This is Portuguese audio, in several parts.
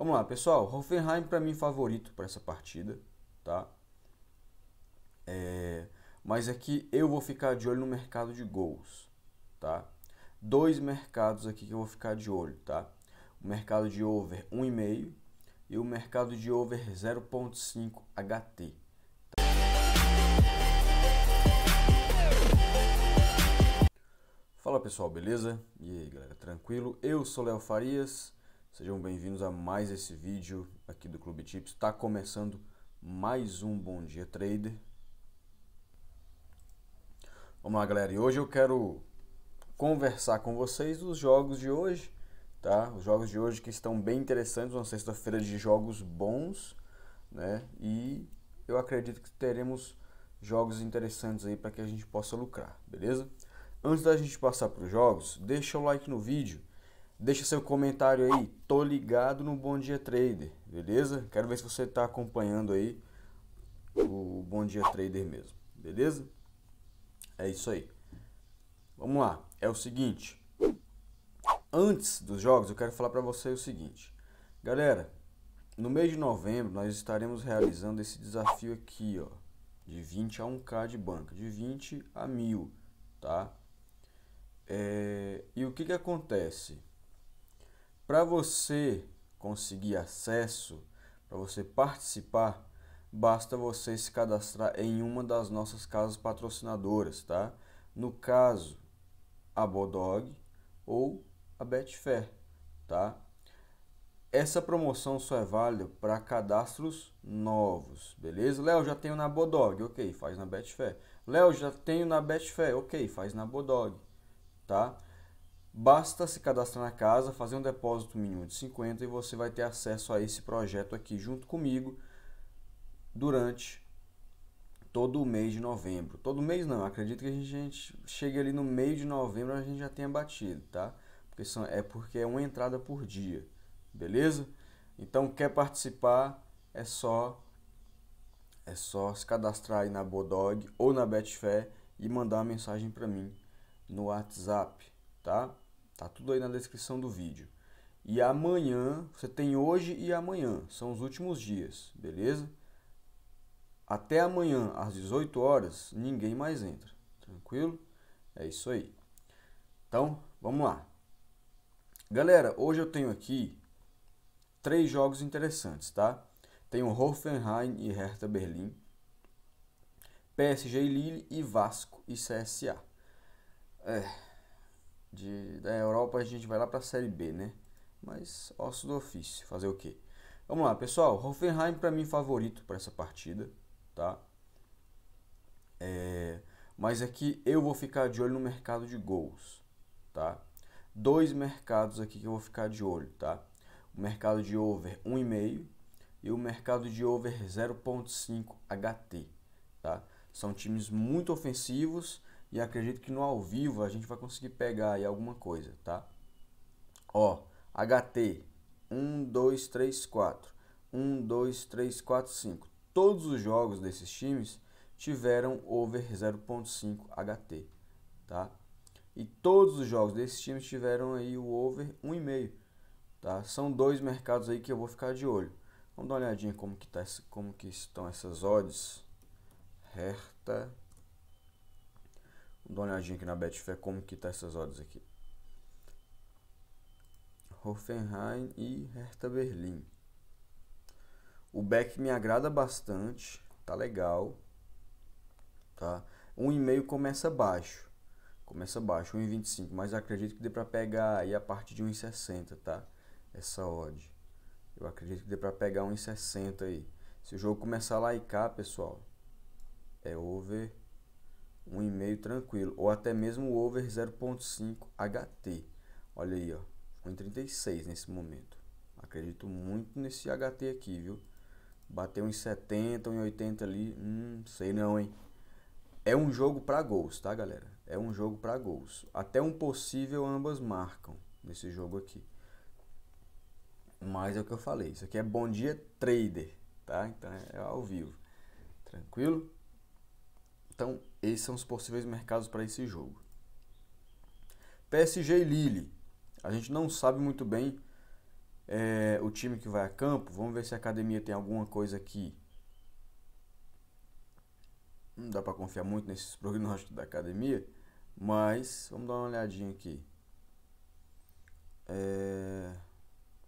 Vamos lá, pessoal. Hoffenheim para mim favorito para essa partida, tá? É, mas aqui é eu vou ficar de olho no mercado de gols, tá? Dois mercados aqui que eu vou ficar de olho, tá? O mercado de over 1,5 e o mercado de over 0.5 HT. Tá? Fala pessoal, beleza? E aí galera, tranquilo? Eu sou Léo Farias Sejam bem-vindos a mais esse vídeo aqui do Clube Tips. Está começando mais um Bom Dia Trader. Vamos lá, galera. E hoje eu quero conversar com vocês os jogos de hoje, tá? Os jogos de hoje que estão bem interessantes, uma sexta-feira de jogos bons, né? E eu acredito que teremos jogos interessantes aí para que a gente possa lucrar, beleza? Antes da gente passar para os jogos, deixa o like no vídeo Deixa seu comentário aí, tô ligado no Bom Dia Trader, beleza? Quero ver se você está acompanhando aí o Bom Dia Trader mesmo, beleza? É isso aí. Vamos lá, é o seguinte. Antes dos jogos, eu quero falar para você o seguinte. Galera, no mês de novembro nós estaremos realizando esse desafio aqui, ó, de 20 a 1k de banca, de 20 a 1000, tá? É... e o que que acontece? Para você conseguir acesso, para você participar, basta você se cadastrar em uma das nossas casas patrocinadoras, tá? No caso, a Bodog ou a Betfair, tá? Essa promoção só é válida para cadastros novos, beleza? Léo, já tenho na Bodog, ok, faz na Betfair. Léo, já tenho na Betfair, ok, faz na Bodog, tá? Basta se cadastrar na casa, fazer um depósito mínimo de 50 e você vai ter acesso a esse projeto aqui junto comigo durante todo o mês de novembro. Todo mês não, acredito que a gente, chegue ali no meio de novembro a gente já tenha batido, tá? Porque são, é porque é uma entrada por dia, beleza? Então quer participar é só é só se cadastrar aí na Bodog ou na Betfair e mandar uma mensagem para mim no WhatsApp, tá? Tá tudo aí na descrição do vídeo. E amanhã, você tem hoje e amanhã, são os últimos dias, beleza? Até amanhã, às 18 horas, ninguém mais entra. Tranquilo? É isso aí. Então, vamos lá. Galera, hoje eu tenho aqui três jogos interessantes, tá? tem o Hoffenheim e Hertha Berlim, PSG e Lille e Vasco e CSA. É, de, da Europa a gente vai lá para a Série B, né? Mas osso do ofício, fazer o quê? Vamos lá, pessoal. Hoffenheim para mim favorito para essa partida, tá? É, mas aqui é eu vou ficar de olho no mercado de gols, tá? Dois mercados aqui que eu vou ficar de olho, tá? O mercado de over 1,5 e o mercado de over 0.5 HT, tá? São times muito ofensivos e acredito que no ao vivo a gente vai conseguir pegar aí alguma coisa, tá? Ó, HT 1, 2, 3, 4. 1, 2, 3, 4, 5. Todos os jogos desses times tiveram over 0.5 HT, tá? E todos os jogos desses times tiveram aí o over 1,5, tá? São dois mercados aí que eu vou ficar de olho. Vamos dar uma olhadinha como que, tá, como que estão essas odds. Hertha Dá uma olhadinha aqui na Betfair como que tá essas odds aqui. Hoffenheim e Hertha Berlim. O back me agrada bastante, tá legal. Tá? 1,5 começa baixo. Começa baixo, 1,25, mas acredito que dê para pegar aí a parte de 1,60, tá? Essa odd. Eu acredito que dê para pegar 1,60 aí. Se o jogo começar lá e cá, pessoal, é over um e tranquilo, ou até mesmo o over 0.5 HT. Olha aí, ó, 1,36 nesse momento. Acredito muito nesse HT aqui, viu? Bateu em 70, em 80 ali, hum, sei não, hein? É um jogo para gols, tá, galera? É um jogo para gols. Até um possível ambas marcam nesse jogo aqui. Mas é o que eu falei, isso aqui é bom dia trader, tá? Então é, é ao vivo. Tranquilo? Então, esses são os possíveis mercados para esse jogo. PSG e Lille. A gente não sabe muito bem é, o time que vai a campo. Vamos ver se a academia tem alguma coisa aqui. Não dá para confiar muito nesses prognósticos da academia, mas vamos dar uma olhadinha aqui. É,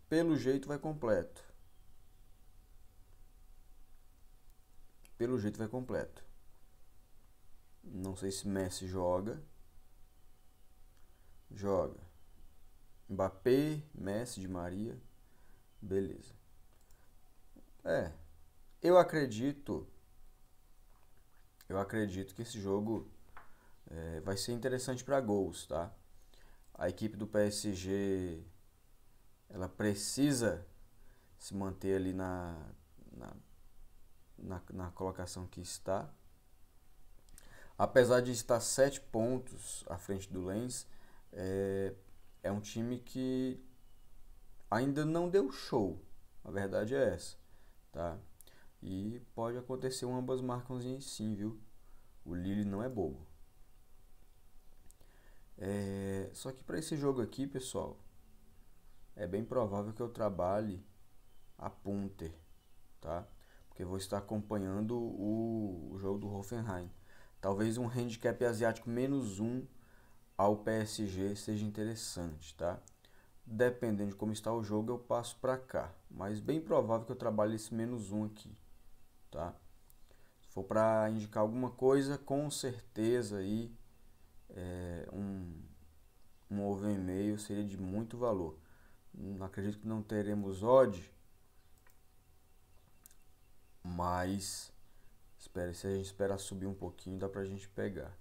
pelo jeito vai completo. Pelo jeito vai completo. Não sei se Messi joga. Joga. Mbappé, Messi de Maria. Beleza. É. Eu acredito. Eu acredito que esse jogo é, vai ser interessante para gols, tá? A equipe do PSG ela precisa se manter ali na, na, na, na colocação que está Apesar de estar sete pontos à frente do Lens, é, é um time que ainda não deu show. A verdade é essa, tá? E pode acontecer um ambas marcam sim, viu? O Lille não é bobo. É, só que para esse jogo aqui, pessoal, é bem provável que eu trabalhe a Punter, tá? Porque eu vou estar acompanhando o, o jogo do Hoffenheim. Talvez um handicap asiático menos um ao PSG seja interessante, tá? Dependendo de como está o jogo, eu passo para cá. Mas bem provável que eu trabalhe esse menos um aqui, tá? Se for para indicar alguma coisa, com certeza aí é, um, um over e meio seria de muito valor. Não acredito que não teremos odd, mas Espera, se a gente esperar subir um pouquinho, dá pra gente pegar.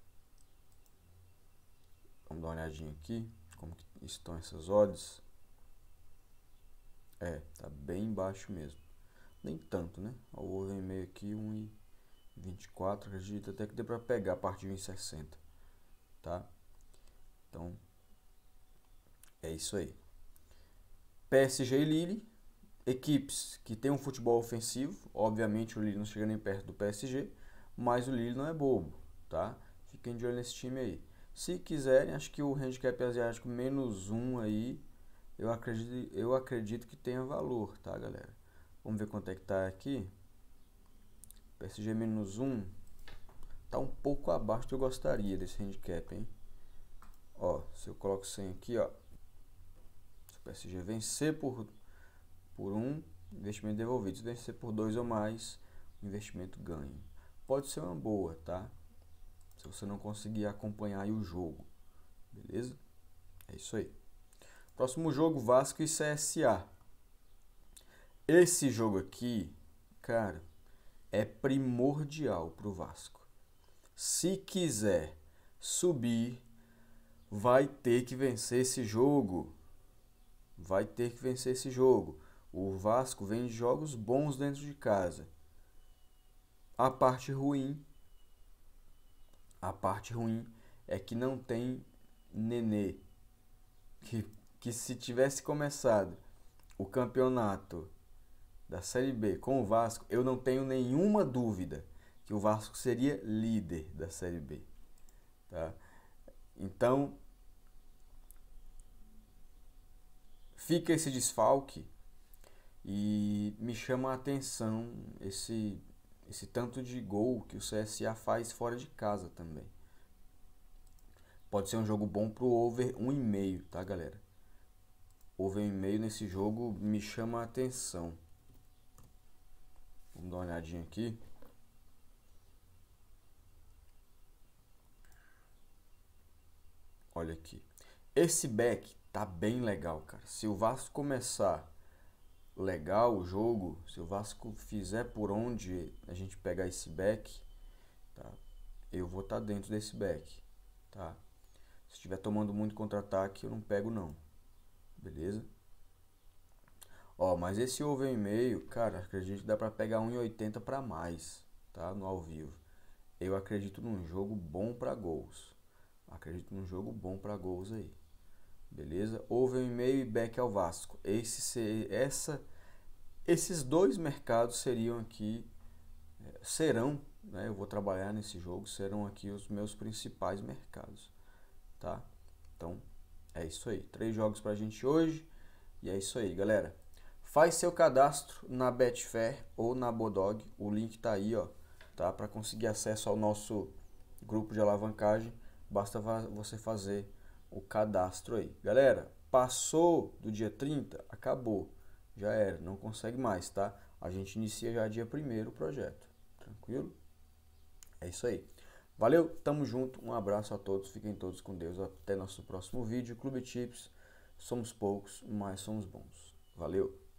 Vamos dar uma olhadinha aqui, como estão essas odds. É, tá bem baixo mesmo. Nem tanto, né? O ovo em meio aqui, 1,24. Acredito até que dê pra pegar a partir de 1,60. Tá? Então, é isso aí. PSG e Lille, equipes que têm um futebol ofensivo, obviamente o Lille não chega nem perto do PSG, mas o Lille não é bobo, tá? Fiquem de olho nesse time aí. Se quiserem, acho que o handicap asiático menos um aí, eu acredito, eu acredito que tenha valor, tá, galera? Vamos ver quanto é que tá aqui. PSG menos um tá um pouco abaixo do que eu gostaria desse handicap, hein? Ó, se eu coloco 100 aqui, ó. Se o PSG vencer por por um investimento devolvido. Se vencer por dois ou mais, investimento ganho. Pode ser uma boa, tá? Se você não conseguir acompanhar o jogo. Beleza? É isso aí. Próximo jogo, Vasco e CSA. Esse jogo aqui, cara, é primordial pro Vasco. Se quiser subir, vai ter que vencer esse jogo. Vai ter que vencer esse jogo. O Vasco vem de jogos bons dentro de casa. A parte ruim, a parte ruim é que não tem Nenê. Que, que se tivesse começado o campeonato da Série B com o Vasco, eu não tenho nenhuma dúvida que o Vasco seria líder da Série B. Tá? Então, fica esse desfalque e me chama a atenção esse, esse tanto de gol que o CSA faz fora de casa também. Pode ser um jogo bom pro over 1,5, tá, galera? Over 1,5 nesse jogo me chama a atenção. Vamos dar uma olhadinha aqui. Olha aqui. Esse back tá bem legal, cara. Se o Vasco começar legal o jogo, se o Vasco fizer por onde a gente pegar esse back, tá? Eu vou estar tá dentro desse back, tá? Se estiver tomando muito contra-ataque, eu não pego não. Beleza? Ó, mas esse over e meio, cara, acredito que dá para pegar 1,80 para mais, tá? No ao vivo. Eu acredito num jogo bom para gols. Acredito num jogo bom para gols aí. Beleza? Over e meio e back ao Vasco. Esse essa esses dois mercados seriam aqui, eh, serão, né, eu vou trabalhar nesse jogo, serão aqui os meus principais mercados, tá? Então, é isso aí. Três jogos para a gente hoje e é isso aí, galera. Faz seu cadastro na Betfair ou na Bodog, o link tá aí, ó, tá? Para conseguir acesso ao nosso grupo de alavancagem, basta você fazer o cadastro aí. Galera, passou do dia 30, acabou já era, não consegue mais, tá? A gente inicia já dia primeiro o projeto, tranquilo? É isso aí. Valeu, tamo junto, um abraço a todos, fiquem todos com Deus, até nosso próximo vídeo. Clube Tips, somos poucos, mas somos bons. Valeu!